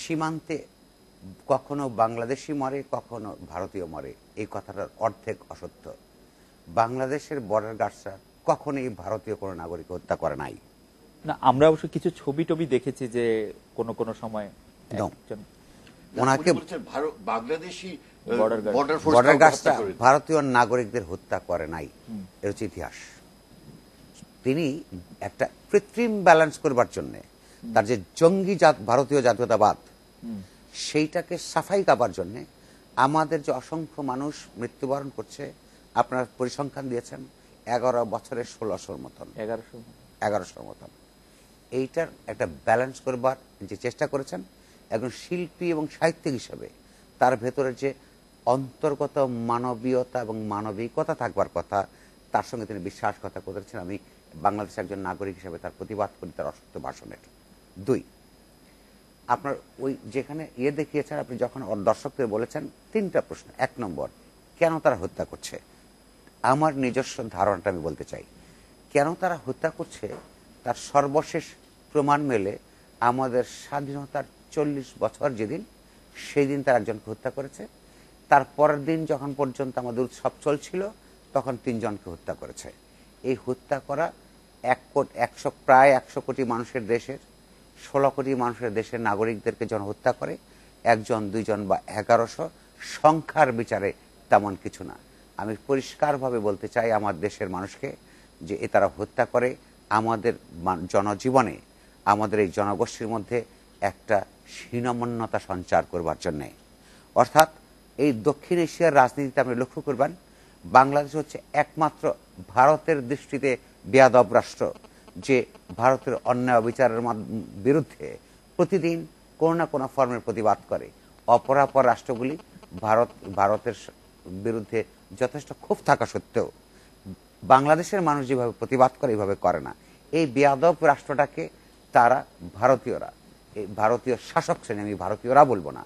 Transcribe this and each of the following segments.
সীমান্তে কখনো বাংলাদেশি মরে কখনো ভারতীয় মরে এই কথাটার অর্ধেক অসত্য বাংলাদেশের বর্ডার গার্ডসরা কখনোই ভারতীয় কোনো নাগরিক হত্যা করে নাই না আমরা অবশ্য কিছু ছবি টবি দেখেছি যে কোন কোন সময় ওনাকে বাংলাদেশি বর্ডার গার্ডসরা ভারতীয় নাগরিকদের হত্যা করে নাই এর ইতিহাস তিনি একটা কৃত্রিম ব্যালেন্স করবার জন্যে তার যে জঙ্গি জাত ভারতীয় জাতীয়তাবাদ সেইটাকে সাফাই কাপার জন্যে আমাদের যে অসংখ্য মানুষ মৃত্যুবরণ করছে আপনার পরিসংখ্যান দিয়েছেন এগারো বছরের ষোলোশোর মতন এগারোশো এগারোশোর মতন এইটার একটা ব্যালেন্স করবার যে চেষ্টা করেছেন একজন শিল্পী এবং সাহিত্যিক হিসেবে তার ভেতরে যে অন্তর্গত মানবীয়তা এবং মানবিকতা থাকবার কথা তার সঙ্গে তিনি বিশ্বাস কথা করেছেন আমি বাংলাদেশের একজন নাগরিক হিসেবে তার প্রতিবাদ করি তার অসত্য ভাষণের দুই আপনার ওই যেখানে ইয়ে দেখিয়েছেন আপনি যখন দর্শকদের বলেছেন তিনটা প্রশ্ন এক নম্বর কেন তারা হত্যা করছে আমার নিজস্ব ধারণাটা আমি বলতে চাই কেন তারা হত্যা করছে তার সর্বশেষ প্রমাণ মেলে আমাদের স্বাধীনতার চল্লিশ বছর যেদিন সেই দিন তারা একজনকে হত্যা করেছে তার পরের দিন যখন পর্যন্ত আমাদের উৎসব চলছিল তখন তিনজনকে হত্যা করেছে এই হত্যা করা এক কোট একশো প্রায় একশো কোটি মানুষের দেশের ষোলো কোটি মানুষের দেশের নাগরিকদেরকে জনহত্যা করে একজন দুইজন বা এগারোশো সংখ্যার বিচারে তেমন কিছু না আমি পরিষ্কারভাবে বলতে চাই আমার দেশের মানুষকে যে এ তারা হত্যা করে আমাদের জনজীবনে আমাদের এই জনগোষ্ঠীর মধ্যে একটা হীনমন্যতা সঞ্চার করবার জন্যে অর্থাৎ এই দক্ষিণ এশিয়ার রাজনীতিতে আপনি লক্ষ্য করবেন বাংলাদেশ হচ্ছে একমাত্র ভারতের দৃষ্টিতে বেয়াদব রাষ্ট্র যে ভারতের অন্যায় অবিচারের বিরুদ্ধে প্রতিদিন কোনো না কোনো ফর্মের প্রতিবাদ করে অপরাপর রাষ্ট্রগুলি ভারত ভারতের বিরুদ্ধে যথেষ্ট ক্ষোভ থাকা সত্ত্বেও বাংলাদেশের মানুষ যেভাবে প্রতিবাদ করে এইভাবে করে না এই বিয়াদব রাষ্ট্রটাকে তারা ভারতীয়রা এই ভারতীয় শাসক শ্রেণী আমি ভারতীয়রা বলবো না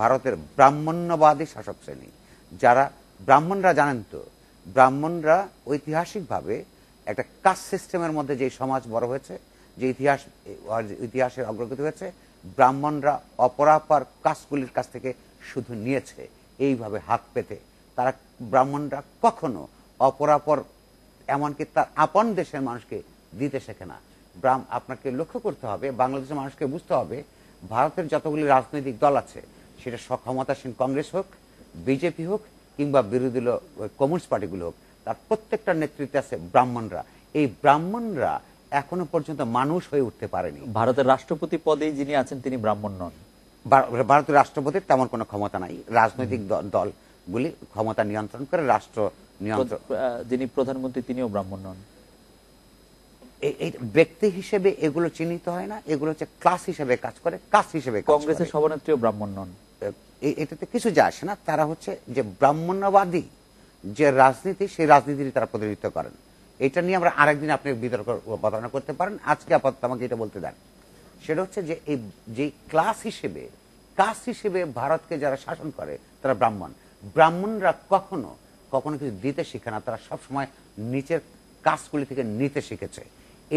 ভারতের ব্রাহ্মণ্যবাদী শাসক শ্রেণী যারা ব্রাহ্মণরা জানেন তো ব্রাহ্মণরা ঐতিহাসিকভাবে একটা কাস্ট সিস্টেমের মধ্যে যে সমাজ বড় হয়েছে যে ইতিহাস ইতিহাসের অগ্রগতি হয়েছে ব্রাহ্মণরা অপরাপার কাস্টগুলির কাছ থেকে শুধু নিয়েছে এইভাবে হাত পেতে তারা ব্রাহ্মণরা কখনো অপরাপর এমনকি তার আপন দেশের মানুষকে দিতে শেখে না ব্রাহ্ম আপনাকে লক্ষ্য করতে হবে বাংলাদেশের মানুষকে বুঝতে হবে ভারতের যতগুলি রাজনৈতিক দল আছে সেটা ক্ষমতাসীন কংগ্রেস হোক বিজেপি হোক কিংবা বিরোধী কমিউনিস্ট পার্টিগুলো হোক তার প্রত্যেকটা নেতৃত্বে আছে ব্রাহ্মণরা এই ব্রাহ্মণরা এখনো পর্যন্ত মানুষ হয়ে উঠতে পারেনি ভারতের রাষ্ট্রপতি পদে যিনি আছেন তিনি ব্রাহ্মণ নন ভারতের রাষ্ট্রপতির তেমন কোন ক্ষমতা নাই রাজনৈতিক দল গুলি ক্ষমতা নিয়ন্ত্রণ করে রাষ্ট্র নিয়ন্ত্রণ যিনি প্রধানমন্ত্রী তিনিও ব্রাহ্মণ নন এই ব্যক্তি হিসেবে এগুলো চিহ্নিত হয় না এগুলো হচ্ছে ক্লাস হিসেবে কাজ করে কাজ হিসেবে কংগ্রেসের সভানেত্রীও ব্রাহ্মণ নন এটাতে কিছু যায় আসে না তারা হচ্ছে যে ব্রাহ্মণ্যবাদী যে রাজনীতি সেই রাজনীতির তারা প্রতিনিধিত্ব করেন এটা নিয়ে আমরা আরেকদিন আপনি বিতর্ক প্রতারণা করতে পারেন আজকে আপাতত আমাকে এটা বলতে দেন সেটা হচ্ছে যে এই যে ক্লাস হিসেবে কাজ হিসেবে ভারতকে যারা শাসন করে তারা ব্রাহ্মণ ব্রাহ্মণরা কখনো কখনো কিছু দিতে শিখে না তারা সবসময় নিচের কাজগুলি থেকে নিতে শিখেছে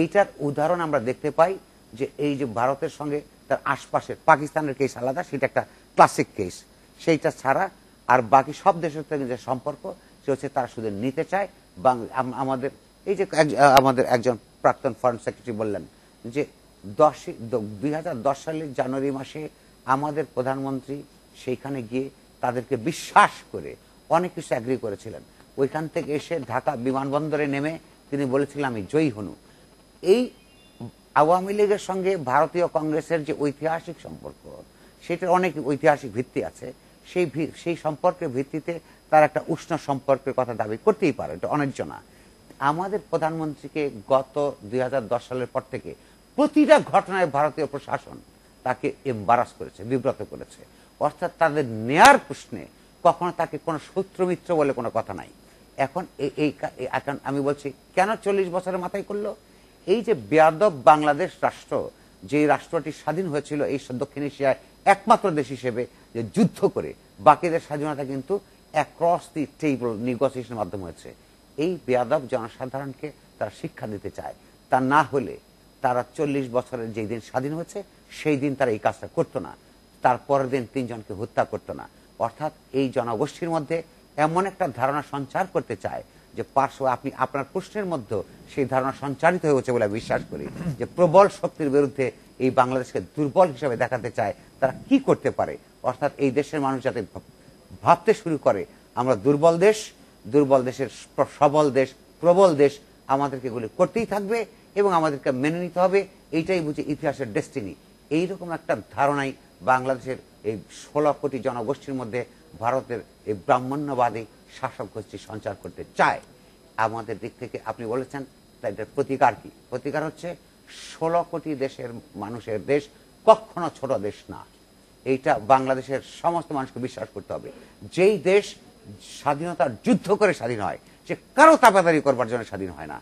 এইটার উদাহরণ আমরা দেখতে পাই যে এই যে ভারতের সঙ্গে তার আশপাশের পাকিস্তানের কেস আলাদা সেটা একটা ক্লাসিক কেস সেইটা ছাড়া আর বাকি সব দেশের থেকে যে সম্পর্ক সে হচ্ছে তারা শুধু নিতে চায় আমাদের এই যে আমাদের একজন প্রাক্তন ফরেন সেক্রেটারি বললেন যে দশ দুই সালের জানুয়ারি মাসে আমাদের প্রধানমন্ত্রী সেইখানে গিয়ে তাদেরকে বিশ্বাস করে অনেক কিছু অ্যাগ্রি করেছিলেন ওইখান থেকে এসে ঢাকা বিমানবন্দরে নেমে তিনি বলেছিলেন আমি জয়ী হনু এই আওয়ামী লীগের সঙ্গে ভারতীয় কংগ্রেসের যে ঐতিহাসিক সম্পর্ক সেটার অনেক ঐতিহাসিক ভিত্তি আছে সেই সেই সম্পর্কের ভিত্তিতে তার একটা উষ্ণ সম্পর্কের কথা দাবি করতেই পারে এটা না আমাদের প্রধানমন্ত্রীকে গত দুই সালের পর থেকে প্রতিটা ঘটনায় ভারতীয় প্রশাসন তাকে এম্বারাস করেছে বিব্রত করেছে অর্থাৎ তাদের নেয়ার প্রশ্নে কখনো তাকে কোনো শত্রু মিত্র বলে কোনো কথা নাই এখন এই এখন আমি বলছি কেন চল্লিশ বছরের মাথায় করলো এই যে বেয়াদব বাংলাদেশ রাষ্ট্র যে রাষ্ট্রটি স্বাধীন হয়েছিল এই দক্ষিণ এশিয়ায় একমাত্র দেশ হিসেবে যে যুদ্ধ করে বাকিদের স্বাধীনতা কিন্তু অ্যাক্রস দি টেবল নেগোসিয়েশনের মাধ্যমে হয়েছে এই বেয়াদব জনসাধারণকে তারা শিক্ষা দিতে চায় তা না হলে তারা চল্লিশ বছরের যেই দিন স্বাধীন হয়েছে সেই দিন তারা এই কাজটা করতো না তার পরের দিন তিনজনকে হত্যা করতো না অর্থাৎ এই জনগোষ্ঠীর মধ্যে এমন একটা ধারণা সঞ্চার করতে চায় যে পার্শ্ব আপনি আপনার প্রশ্নের মধ্যে সেই ধারণা সঞ্চারিত হয়েছে বলে বিশ্বাস করি যে প্রবল শক্তির বিরুদ্ধে এই বাংলাদেশকে দুর্বল হিসেবে দেখাতে চায় তারা কি করতে পারে অর্থাৎ এই দেশের মানুষ যাতে ভাবতে শুরু করে আমরা দুর্বল দেশ দুর্বল দেশের সবল দেশ প্রবল দেশ আমাদেরকে এগুলি করতেই থাকবে এবং আমাদেরকে মেনে নিতে হবে এইটাই বুঝি ইতিহাসের ডেস্টিনি এইরকম একটা ধারণাই বাংলাদেশের এই ষোলো কোটি জনগোষ্ঠীর মধ্যে ভারতের এই ব্রাহ্মণ্যবাদী শাসক গোষ্ঠী সঞ্চার করতে চায় আমাদের দিক থেকে আপনি বলেছেন তাই এটার প্রতিকার কি প্রতিকার হচ্ছে ষোলো কোটি দেশের মানুষের দেশ কখনো ছোট দেশ না এইটা বাংলাদেশের সমস্ত মানুষকে বিশ্বাস করতে হবে যেই দেশ স্বাধীনতার যুদ্ধ করে স্বাধীন হয় যে কারো তাপাতারি করবার জন্য স্বাধীন হয় না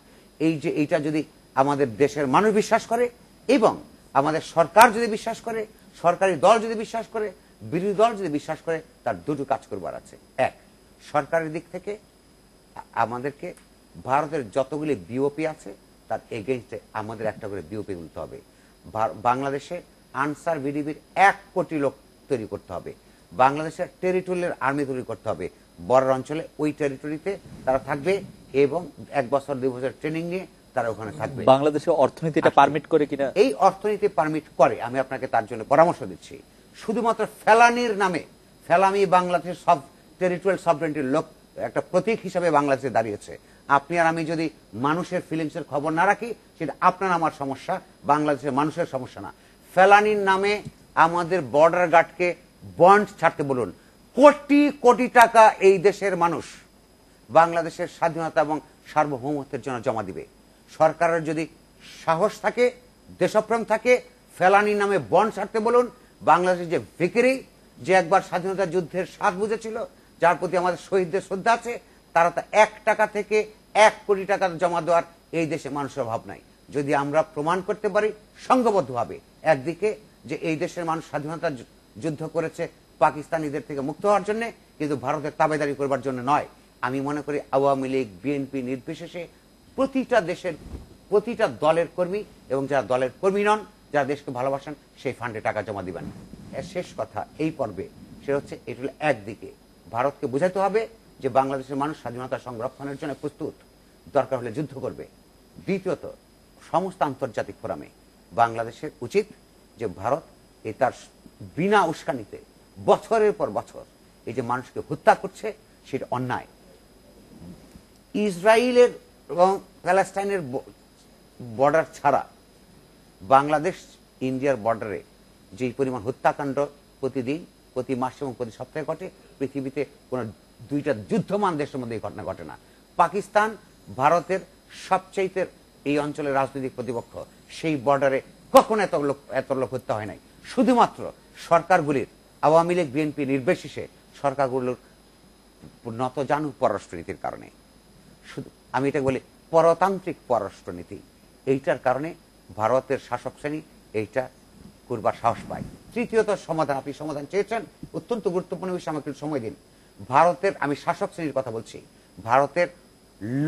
এই যে এইটা যদি আমাদের দেশের মানুষ বিশ্বাস করে এবং আমাদের সরকার যদি বিশ্বাস করে সরকারি দল যদি বিশ্বাস করে বিরোধী দল যদি বিশ্বাস করে তার দুটো কাজ করবার আছে এক সরকারের দিক থেকে আমাদেরকে ভারতের যতগুলি বিওপি আছে তার এগেনস্টে আমাদের একটা করে বিওপি তুলতে হবে বাংলাদেশে আনসার বিডিবির এক কোটি লোক তৈরি করতে হবে বাংলাদেশের টেরিটোরিয়াল আর্মি তৈরি করতে হবে বর্ডার অঞ্চলে ওই টেরিটরিতে তারা থাকবে এবং এক বছর দুই বছর ট্রেনিং নিয়ে তারা ওখানে থাকবে বাংলাদেশের অর্থনীতিটা পারমিট করে কিনা এই অর্থনীতি পারমিট করে আমি আপনাকে তার জন্য পরামর্শ দিচ্ছি শুধুমাত্র ফেলানির নামে ফেলামি বাংলাদেশের সব টেরিটোরিয়াল সবরেন্টির লোক একটা প্রতীক হিসাবে বাংলাদেশে দাঁড়িয়েছে আপনি আর আমি যদি মানুষের ফিলিংসের খবর না রাখি সেটা আপনার আমার সমস্যা বাংলাদেশের মানুষের সমস্যা না ফেলানির নামে আমাদের বর্ডার গার্ডকে বন্ড ছাড়তে বলুন কোটি কোটি টাকা এই দেশের মানুষ বাংলাদেশের স্বাধীনতা এবং সার্বভৌমত্বের জন্য জমা দিবে সরকারের যদি সাহস থাকে দেশপ্রেম থাকে ফেলানির নামে বন্ড ছাড়তে বলুন বাংলাদেশের যে ভিকিরি যে একবার স্বাধীনতা যুদ্ধের স্বাদ বুঝেছিল যার প্রতি আমাদের শহীদদের শ্রদ্ধা আছে তারা তা এক টাকা থেকে এক কোটি টাকা জমা দেওয়ার এই দেশে মানুষের অভাব নাই যদি আমরা প্রমাণ করতে পারি সংঘবদ্ধভাবে একদিকে যে এই দেশের মানুষ স্বাধীনতা যুদ্ধ করেছে পাকিস্তানিদের থেকে মুক্ত হওয়ার জন্য কিন্তু ভারতের তাবেদারি করবার জন্য নয় আমি মনে করি আওয়ামী লীগ বিএনপি নির্বিশেষে প্রতিটা দেশের প্রতিটা দলের কর্মী এবং যারা দলের কর্মী নন যারা দেশকে ভালোবাসেন সেই ফান্ডে টাকা জমা দিবেন শেষ কথা এই পর্বে সে হচ্ছে এটা একদিকে ভারতকে বুঝাতে হবে যে বাংলাদেশের মানুষ স্বাধীনতা সংরক্ষণের জন্য প্রস্তুত দরকার হলে যুদ্ধ করবে দ্বিতীয়ত সমস্ত আন্তর্জাতিক ফোরামে বাংলাদেশের উচিত যে ভারত এ তার বিনা উস্কানিতে বছরের পর বছর এই যে মানুষকে হত্যা করছে সেটা অন্যায় ইসরায়েলের এবং প্যালেস্টাইনের বর্ডার ছাড়া বাংলাদেশ ইন্ডিয়ার বর্ডারে যেই পরিমাণ হত্যাকাণ্ড প্রতিদিন প্রতি মাসে এবং প্রতি সপ্তাহে ঘটে পৃথিবীতে কোনো দুইটা যুদ্ধমান দেশের মধ্যে এই ঘটনা ঘটে না পাকিস্তান ভারতের সবচাইতে এই অঞ্চলের রাজনৈতিক প্রতিপক্ষ সেই বর্ডারে কখনো এত লোক এত লোক হত্যা হয় নাই শুধুমাত্র সরকারগুলির আওয়ামী লীগ বিএনপি নির্বিশেষে সরকারগুলোর নত জানু পররাষ্ট্রনীতির কারণে শুধু আমি এটা বলি পরতান্ত্রিক পররাষ্ট্রনীতি এইটার কারণে ভারতের শাসক শ্রেণী এইটা করবার সাহস পায় তৃতীয়ত সমাধান আপনি সমাধান চেয়েছেন অত্যন্ত গুরুত্বপূর্ণ বিষয় আমাকে সময় দিন ভারতের আমি শাসক শ্রেণীর কথা বলছি ভারতের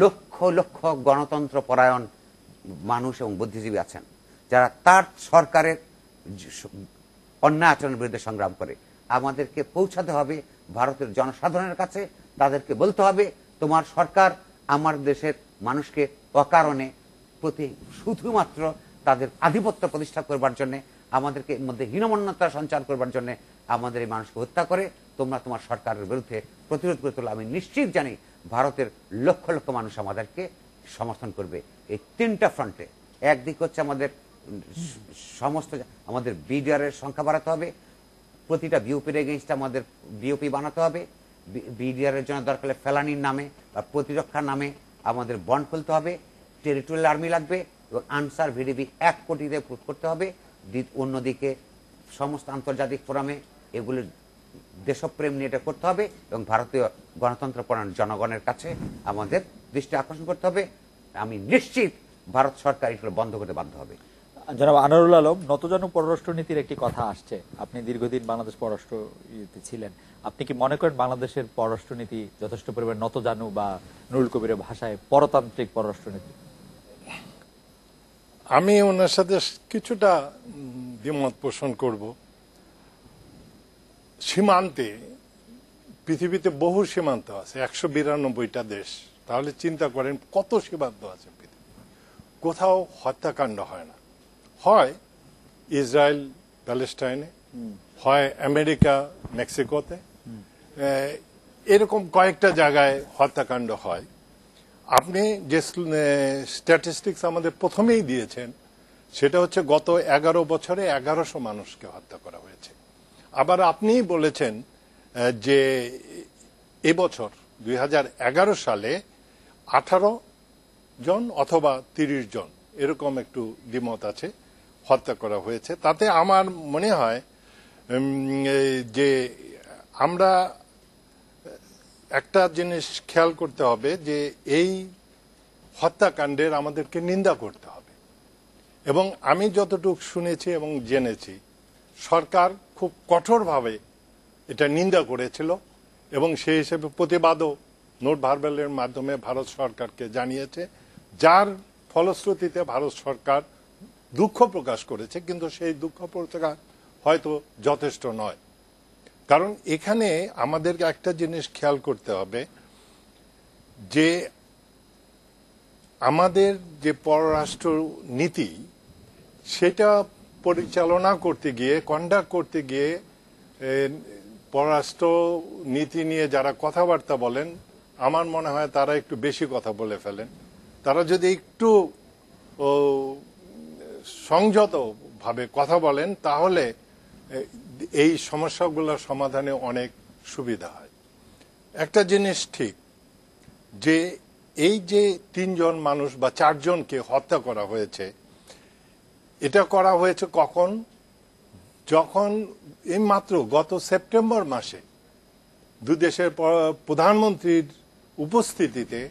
লক্ষ লক্ষ গণতন্ত্র পরায়ণ মানুষ এবং বুদ্ধিজীবী আছেন যারা তার সরকারের অন্যায় আচরণের বিরুদ্ধে সংগ্রাম করে আমাদেরকে পৌঁছাতে হবে ভারতের জনসাধারণের কাছে তাদেরকে বলতে হবে তোমার সরকার আমার দেশের মানুষকে অকারণে প্রতি শুধুমাত্র তাদের আধিপত্য প্রতিষ্ঠা করবার জন্য আমাদেরকে মধ্যে হীনমন্যতা সঞ্চার করবার জন্য আমাদের এই মানুষকে হত্যা করে তোমরা তোমার সরকারের বিরুদ্ধে প্রতিরোধ করে তোলো আমি নিশ্চিত জানি ভারতের লক্ষ লক্ষ মানুষ আমাদেরকে সমর্থন করবে এই তিনটা ফ্রন্টে একদিক হচ্ছে আমাদের সমস্ত আমাদের বিডিআরের সংখ্যা বাড়াতে হবে প্রতিটা বিওপির এগেনস্ট আমাদের বিওপি বানাতে হবে বিডিআরের জন্য দরকার হলে ফেলানির নামে বা প্রতিরক্ষার নামে আমাদের বন্ড খুলতে হবে টেরিটোরিয়াল আর্মি লাগবে এবং আনসার ভিডিবি এক কোটিতে করতে হবে অন্যদিকে সমস্ত আন্তর্জাতিক ফোরামে এগুলো দেশপ্রেম নিয়ে এটা করতে হবে এবং ভারতীয় গণতন্ত্র প্রণয়ন জনগণের কাছে আমাদের দৃষ্টি আকর্ষণ করতে হবে আমি নিশ্চিত ভারত সরকার এগুলো বন্ধ করতে বাধ্য হবে জনাব আনারুল আলম নতজানু পররাষ্ট্রনীতির একটি কথা আসছে আপনি দীর্ঘদিন বাংলাদেশ পররাষ্ট্র ছিলেন আপনি কি মনে করেন বাংলাদেশের পররাষ্ট্রনীতি যথেষ্ট পরিমাণ নতজানু বা নুরুল কবিরের ভাষায় পরতান্ত্রিক পররাষ্ট্রনীতি আমি ওনার সাথে কিছুটা দ্বিমত পোষণ করব সীমান্তে পৃথিবীতে বহু সীমান্ত আছে একশো বিরানব্বইটা দেশ তাহলে চিন্তা করেন কত সীমান্ত আছে কোথাও হত্যাকাণ্ড হয় না হয় ইসরায়েল প্যালেস্টাইনে হয় আমেরিকা মেক্সিকোতে এরকম কয়েকটা জায়গায় হত্যাকাণ্ড হয় আপনি যে স্ট্যাটিস্টিক্স আমাদের প্রথমেই দিয়েছেন সেটা হচ্ছে গত এগারো বছরে এগারোশো মানুষকে হত্যা করা হয়েছে আবার আপনিই বলেছেন যে এবছর দুই সালে আঠারো জন অথবা তিরিশ জন এরকম একটু দ্বিমত আছে হত্যা করা হয়েছে তাতে আমার মনে হয় যে আমরা একটা জিনিস খেয়াল করতে হবে যে এই হত্যাকাণ্ডের আমাদেরকে নিন্দা করতে হবে এবং আমি যতটুকু শুনেছি এবং জেনেছি সরকার খুব কঠোরভাবে এটা নিন্দা করেছিল এবং সেই হিসেবে প্রতিবাদও নোট ভার্বেলের মাধ্যমে ভারত সরকারকে জানিয়েছে যার ফলশ্রুতিতে ভারত সরকার দুঃখ প্রকাশ করেছে কিন্তু সেই দুঃখ প্রকাশ হয়তো যথেষ্ট নয় কারণ এখানে আমাদেরকে একটা জিনিস খেয়াল করতে হবে যে আমাদের যে পররাষ্ট্র নীতি সেটা পরিচালনা করতে গিয়ে কন্ডাক্ট করতে গিয়ে পররাষ্ট্র নীতি নিয়ে যারা কথাবার্তা বলেন আমার মনে হয় তারা একটু বেশি কথা বলে ফেলেন তারা যদি একটু সংযতভাবে কথা বলেন তাহলে এই সমস্যাগুলোর সমাধানে অনেক সুবিধা হয় একটা জিনিস ঠিক যে এই যে তিনজন মানুষ বা চারজনকে হত্যা করা হয়েছে এটা করা হয়েছে কখন যখন এই মাত্র গত সেপ্টেম্বর মাসে দুদেশের প্রধানমন্ত্রীর উপস্থিতিতে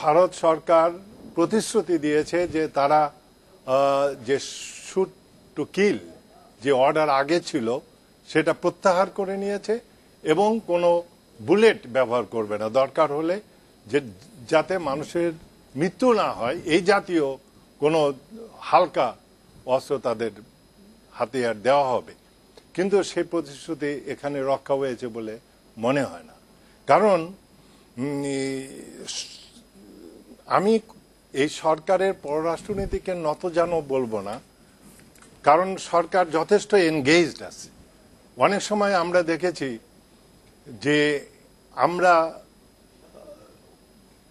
ভারত সরকার প্রতিশ্রুতি দিয়েছে যে তারা যে শুট টু কিল যে অর্ডার আগে ছিল সেটা প্রত্যাহার করে নিয়েছে এবং কোনো বুলেট ব্যবহার করবে না দরকার হলে যে যাতে মানুষের মৃত্যু না হয় এই জাতীয় কোনো হালকা অস্ত্র তাদের হাতিয়ার দেওয়া হবে কিন্তু সেই প্রতিশ্রুতি এখানে রক্ষা হয়েছে বলে মনে হয় না কারণ আমি এই সরকারের পররাষ্ট্রনীতিকে যেন বলবো না কারণ সরকার যথেষ্ট এনগেজড আছে অনেক সময় আমরা দেখেছি যে আমরা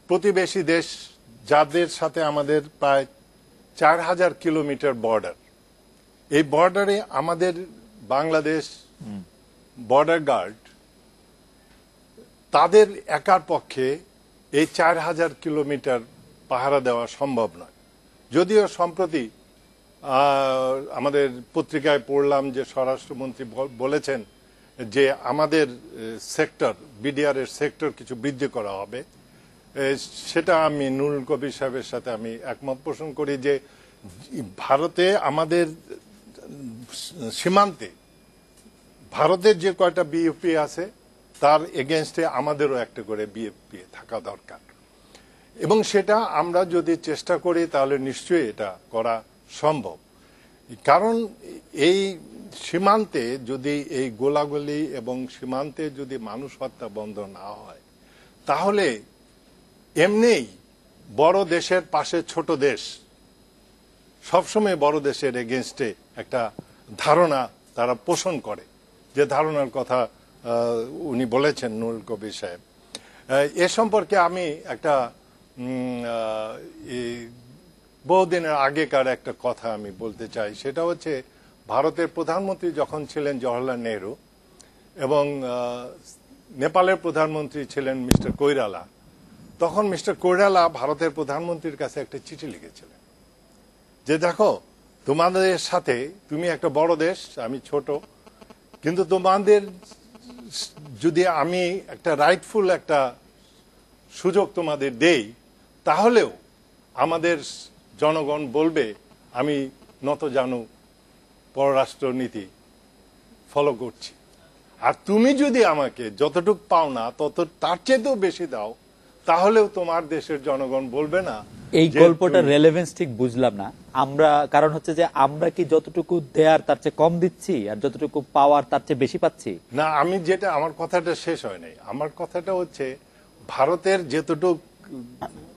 প্রতিবেশী দেশ যাদের সাথে আমাদের প্রায় চার হাজার কিলোমিটার বর্ডার এই বর্ডারে আমাদের বাংলাদেশ বর্ডার গার্ড তাদের একার পক্ষে এই চার হাজার কিলোমিটার পাহারা দেওয়া সম্ভব নয় যদিও সম্প্রতি আমাদের পত্রিকায় পড়লাম যে স্বরাষ্ট্রমন্ত্রী বলেছেন যে আমাদের সেক্টর বিডিআর এর সেক্টর কিছু বৃদ্ধি করা হবে সেটা আমি নুরুল কবির সাহেবের সাথে আমি একমত পোষণ করি যে ভারতে আমাদের সীমান্তে ভারতের যে কয়টা বিইউপি আছে তার এগেনস্টে আমাদেরও একটা করে বিএফপি থাকা দরকার এবং সেটা আমরা যদি চেষ্টা করি তাহলে নিশ্চয়ই এটা করা সম্ভব কারণ এই সীমান্তে যদি এই গোলাগুলি এবং সীমান্তে যদি মানুষ হত্যা বন্ধ না হয় তাহলে এমনিই বড় দেশের পাশে ছোট দেশ সবসময় বড় দেশের এগেনস্টে একটা ধারণা তারা পোষণ করে যে ধারণার কথা উনি বলেছেন নুরুল কবির সাহেব এ সম্পর্কে আমি একটা বহুদিনের আগেকার একটা কথা আমি বলতে চাই সেটা হচ্ছে ভারতের প্রধানমন্ত্রী যখন ছিলেন জওহরলাল নেহরু এবং নেপালের প্রধানমন্ত্রী ছিলেন মিস্টার কৈরালা তখন মিস্টার কৈরালা ভারতের প্রধানমন্ত্রীর কাছে একটা চিঠি লিখেছিলেন যে দেখো তোমাদের সাথে তুমি একটা বড় দেশ আমি ছোট কিন্তু তোমাদের যদি আমি একটা রাইটফুল একটা সুযোগ তোমাদের দেই তাহলেও আমাদের জনগণ বলবে আমি নত জানু পররাষ্ট্রনীতি ফলো করছি আর তুমি যদি আমাকে যতটুক পাও না তত তার চেয়েতেও বেশি দাও তাহলেও তোমার দেশের জনগণ বলবে না এই গল্পটা রেলেভেন্স ঠিক বুঝলাম না আমরা কারণ হচ্ছে যে আমরা কি যতটুকু দেয়ার তার চেয়ে কম দিচ্ছি আর যতটুকু পাওয়ার তার চেয়ে বেশি পাচ্ছি না আমি যেটা আমার কথাটা শেষ হয় নাই আমার কথাটা হচ্ছে ভারতের যেতটুক